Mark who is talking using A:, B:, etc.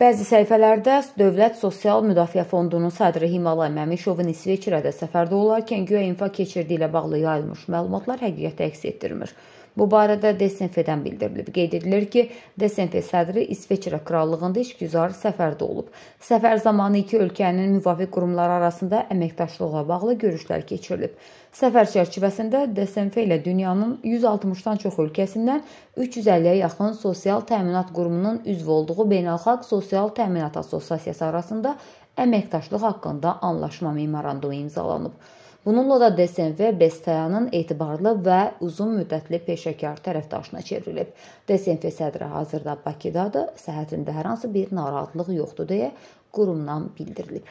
A: Bəzi səhifələrdə Dövlət Sosial Müdafiə Fondunun sədri Himalay Məmişovun İsveçrədə səfərdə olarkən guya infa keçirdiyi ilə bağlı yayılmış məlumatlar həqiqəti əks etdirmir. Bu barədə DSNF-dən bildirilib. Qeyd edilir ki, DSNF sədri İsveçrə krallığında işgüzar səfərdə olub. Səfər zamanı iki ölkənin müvafiq qurumları arasında əməkdaşlıqla bağlı görüşlər keçirilib. Səfər çərçivəsində DSNF ilə dünyanın 160-dan çox ölkəsindən 350-yə yaxın sosial təminat qurumunun üzv olduğu beynəlxalq sosial Sosial Təminat Assosiasiyası arasında əməkdaşlıq haqqında anlaşma memorandumu imzalanıb. Bununla da DSMV Bestayanın etibarlı və uzun müddətli peşəkar tərəfdaşına çevrilib. DSMV sədri hazırda Bakıdadır, səhhətində hər hansı bir narahatlıq yoxdur deyə qurumdan bildirilib.